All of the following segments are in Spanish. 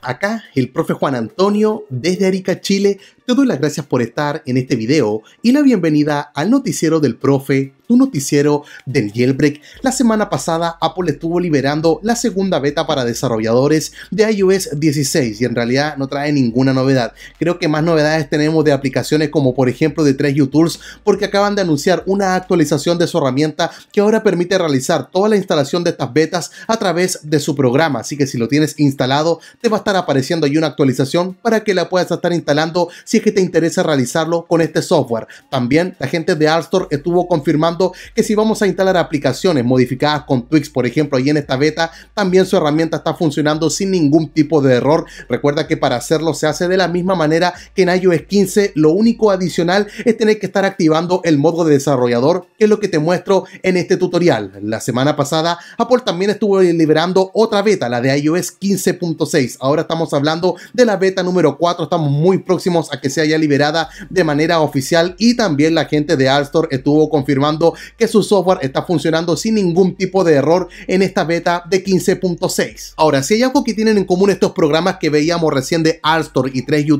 Acá el profe Juan Antonio desde Arica, Chile. Te doy las gracias por estar en este video y la bienvenida al noticiero del profe, tu noticiero del jailbreak. La semana pasada Apple estuvo liberando la segunda beta para desarrolladores de iOS 16 y en realidad no trae ninguna novedad. Creo que más novedades tenemos de aplicaciones como por ejemplo de 3 YouTubes porque acaban de anunciar una actualización de su herramienta que ahora permite realizar toda la instalación de estas betas a través de su programa. Así que si lo tienes instalado te va a apareciendo ahí una actualización para que la puedas estar instalando si es que te interesa realizarlo con este software. También la gente de store estuvo confirmando que si vamos a instalar aplicaciones modificadas con Twix, por ejemplo, ahí en esta beta, también su herramienta está funcionando sin ningún tipo de error. Recuerda que para hacerlo se hace de la misma manera que en iOS 15, lo único adicional es tener que estar activando el modo de desarrollador, que es lo que te muestro en este tutorial. La semana pasada, Apple también estuvo liberando otra beta, la de iOS 15.6. Ahora estamos hablando de la beta número 4. Estamos muy próximos a que se haya liberada de manera oficial y también la gente de Alstor estuvo confirmando que su software está funcionando sin ningún tipo de error en esta beta de 15.6. Ahora, si hay algo que tienen en común estos programas que veíamos recién de Alstor y 3U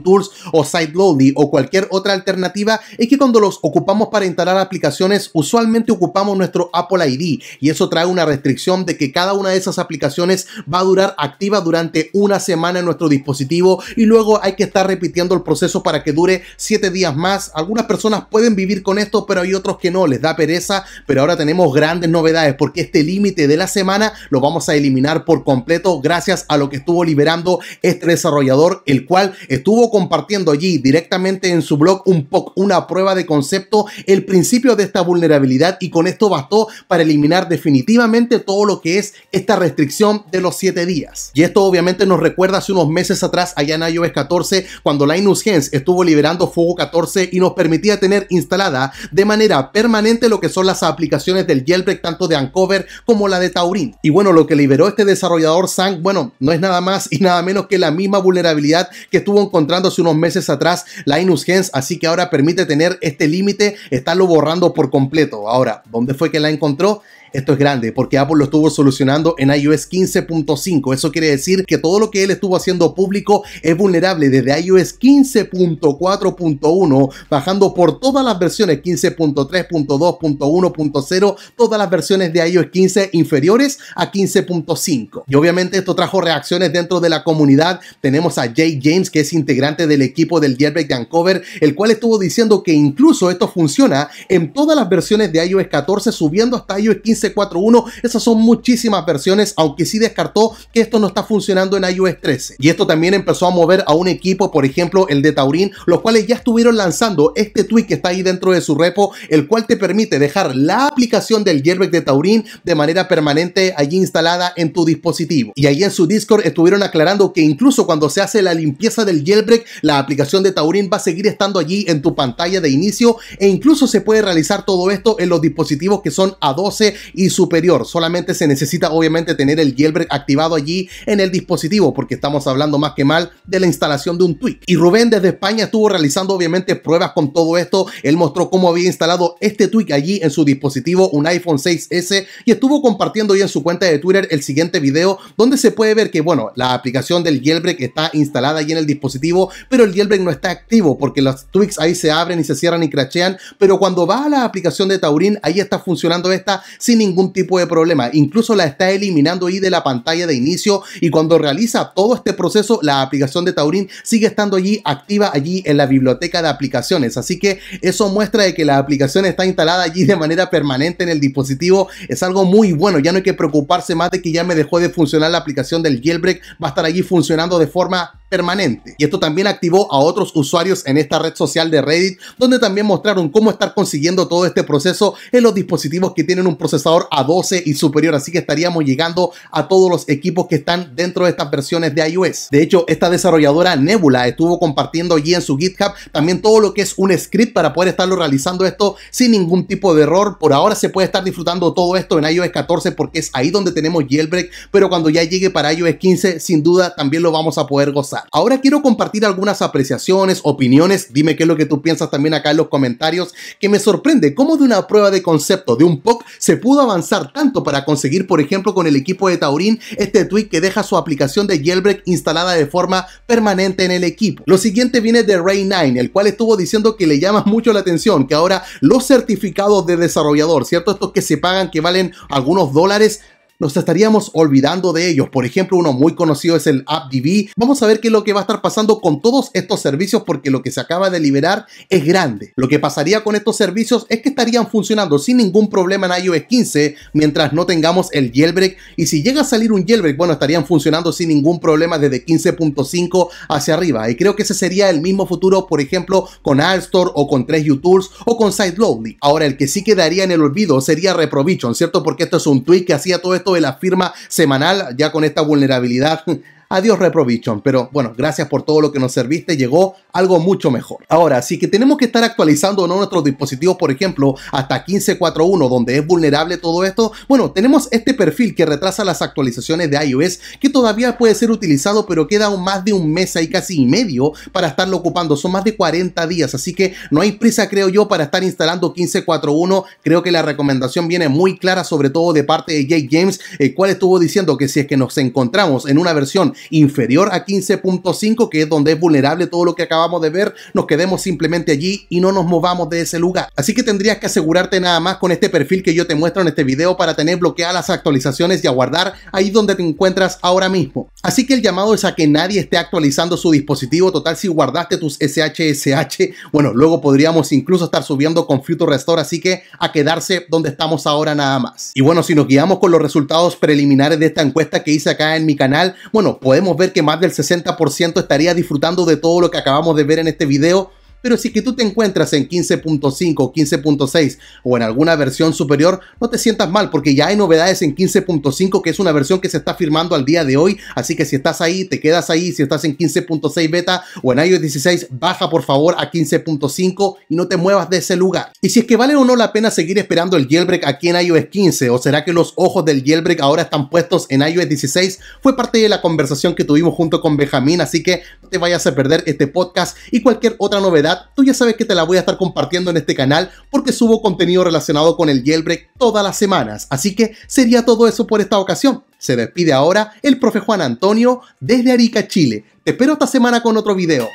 o Sideloadly o cualquier otra alternativa, es que cuando los ocupamos para instalar aplicaciones, usualmente ocupamos nuestro Apple ID y eso trae una restricción de que cada una de esas aplicaciones va a durar activa durante una semana en nuestro dispositivo y luego hay que estar repitiendo el proceso para que dure 7 días más. Algunas personas pueden vivir con esto, pero hay otros que no, les da pereza, pero ahora tenemos grandes novedades porque este límite de la semana lo vamos a eliminar por completo gracias a lo que estuvo liberando este desarrollador, el cual estuvo compartiendo allí directamente en su blog un poco una prueba de concepto, el principio de esta vulnerabilidad y con esto bastó para eliminar definitivamente todo lo que es esta restricción de los 7 días. Y esto obviamente nos recuerda hace unos meses atrás allá en iOS 14 cuando Linus Gens estuvo liberando Fuego 14 y nos permitía tener instalada de manera permanente lo que son las aplicaciones del jailbreak tanto de Ancover como la de Taurin. Y bueno, lo que liberó este desarrollador Sang, bueno, no es nada más y nada menos que la misma vulnerabilidad que estuvo encontrando hace unos meses atrás Inus Gens así que ahora permite tener este límite, estarlo borrando por completo. Ahora, ¿dónde fue que la encontró? Esto es grande porque Apple lo estuvo solucionando en iOS 15.5. Eso quiere decir que todo lo que él estuvo haciendo público es vulnerable desde iOS 15.4.1, bajando por todas las versiones 15.3.2.1.0, todas las versiones de iOS 15 inferiores a 15.5. Y obviamente esto trajo reacciones dentro de la comunidad. Tenemos a Jay James, que es integrante del equipo del Jailbreak de Uncover, el cual estuvo diciendo que incluso esto funciona en todas las versiones de iOS 14 subiendo hasta iOS 15 4.1, Esas son muchísimas versiones, aunque sí descartó que esto no está funcionando en iOS 13. Y esto también empezó a mover a un equipo, por ejemplo, el de Taurin, los cuales ya estuvieron lanzando este tweak que está ahí dentro de su repo, el cual te permite dejar la aplicación del jailbreak de Taurin de manera permanente allí instalada en tu dispositivo. Y ahí en su Discord estuvieron aclarando que incluso cuando se hace la limpieza del jailbreak, la aplicación de Taurin va a seguir estando allí en tu pantalla de inicio e incluso se puede realizar todo esto en los dispositivos que son A12 y superior. Solamente se necesita obviamente tener el jailbreak activado allí en el dispositivo porque estamos hablando más que mal de la instalación de un tweak. Y Rubén desde España estuvo realizando obviamente pruebas con todo esto. Él mostró cómo había instalado este tweak allí en su dispositivo, un iPhone 6S y estuvo compartiendo ya en su cuenta de Twitter el siguiente video donde se puede ver que bueno, la aplicación del jailbreak está instalada allí en el dispositivo, pero el jailbreak no está activo porque los tweaks ahí se abren y se cierran y crachean pero cuando va a la aplicación de Taurin, ahí está funcionando esta sin ningún tipo de problema. Incluso la está eliminando ahí de la pantalla de inicio y cuando realiza todo este proceso, la aplicación de Taurin sigue estando allí activa allí en la biblioteca de aplicaciones. Así que eso muestra de que la aplicación está instalada allí de manera permanente en el dispositivo. Es algo muy bueno. Ya no hay que preocuparse más de que ya me dejó de funcionar la aplicación del jailbreak. Va a estar allí funcionando de forma permanente. Y esto también activó a otros usuarios en esta red social de Reddit, donde también mostraron cómo estar consiguiendo todo este proceso en los dispositivos que tienen un procesador a12 y superior, así que estaríamos llegando a todos los equipos que están dentro de estas versiones de iOS. De hecho, esta desarrolladora Nebula estuvo compartiendo allí en su GitHub también todo lo que es un script para poder estarlo realizando esto sin ningún tipo de error. Por ahora se puede estar disfrutando todo esto en iOS 14 porque es ahí donde tenemos jailbreak, pero cuando ya llegue para iOS 15, sin duda también lo vamos a poder gozar. Ahora quiero compartir algunas apreciaciones, opiniones, dime qué es lo que tú piensas también acá en los comentarios, que me sorprende cómo de una prueba de concepto de un POC se pudo avanzar tanto para conseguir, por ejemplo, con el equipo de Taurín, este tweet que deja su aplicación de jailbreak instalada de forma permanente en el equipo. Lo siguiente viene de Ray9, el cual estuvo diciendo que le llama mucho la atención que ahora los certificados de desarrollador, ¿cierto? Estos que se pagan, que valen algunos dólares, nos estaríamos olvidando de ellos. Por ejemplo, uno muy conocido es el AppDB. Vamos a ver qué es lo que va a estar pasando con todos estos servicios porque lo que se acaba de liberar es grande. Lo que pasaría con estos servicios es que estarían funcionando sin ningún problema en iOS 15 mientras no tengamos el jailbreak. Y si llega a salir un jailbreak, bueno, estarían funcionando sin ningún problema desde 15.5 hacia arriba. Y creo que ese sería el mismo futuro, por ejemplo, con Store o con 3U o con SiteLowly. Ahora, el que sí quedaría en el olvido sería Reprovision, ¿cierto? Porque esto es un tweak que hacía todo esto de la firma semanal, ya con esta vulnerabilidad Adiós Reprovision, pero bueno, gracias por todo lo que nos serviste, llegó algo mucho mejor. Ahora, si que tenemos que estar actualizando ¿no? nuestros dispositivos, por ejemplo, hasta 15.4.1, donde es vulnerable todo esto, bueno, tenemos este perfil que retrasa las actualizaciones de iOS, que todavía puede ser utilizado, pero queda aún más de un mes ahí casi y medio para estarlo ocupando, son más de 40 días, así que no hay prisa, creo yo, para estar instalando 15.4.1, creo que la recomendación viene muy clara, sobre todo de parte de Jake James, el eh, cual estuvo diciendo que si es que nos encontramos en una versión inferior a 15.5, que es donde es vulnerable todo lo que acabamos de ver, nos quedemos simplemente allí y no nos movamos de ese lugar. Así que tendrías que asegurarte nada más con este perfil que yo te muestro en este video para tener bloqueadas las actualizaciones y aguardar ahí donde te encuentras ahora mismo. Así que el llamado es a que nadie esté actualizando su dispositivo total si guardaste tus SHSH. Bueno, luego podríamos incluso estar subiendo con Future Restore, así que a quedarse donde estamos ahora nada más. Y bueno, si nos guiamos con los resultados preliminares de esta encuesta que hice acá en mi canal, bueno, podemos ver que más del 60% estaría disfrutando de todo lo que acabamos de ver en este video pero si que tú te encuentras en 15.5, 15.6 o en alguna versión superior, no te sientas mal porque ya hay novedades en 15.5 que es una versión que se está firmando al día de hoy, así que si estás ahí, te quedas ahí, si estás en 15.6 beta o en iOS 16, baja por favor a 15.5 y no te muevas de ese lugar. Y si es que vale o no la pena seguir esperando el jailbreak aquí en iOS 15 o será que los ojos del jailbreak ahora están puestos en iOS 16, fue parte de la conversación que tuvimos junto con Benjamín, así que no te vayas a perder este podcast y cualquier otra novedad tú ya sabes que te la voy a estar compartiendo en este canal porque subo contenido relacionado con el jailbreak todas las semanas. Así que sería todo eso por esta ocasión. Se despide ahora el profe Juan Antonio desde Arica, Chile. Te espero esta semana con otro video.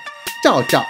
Chao, chao.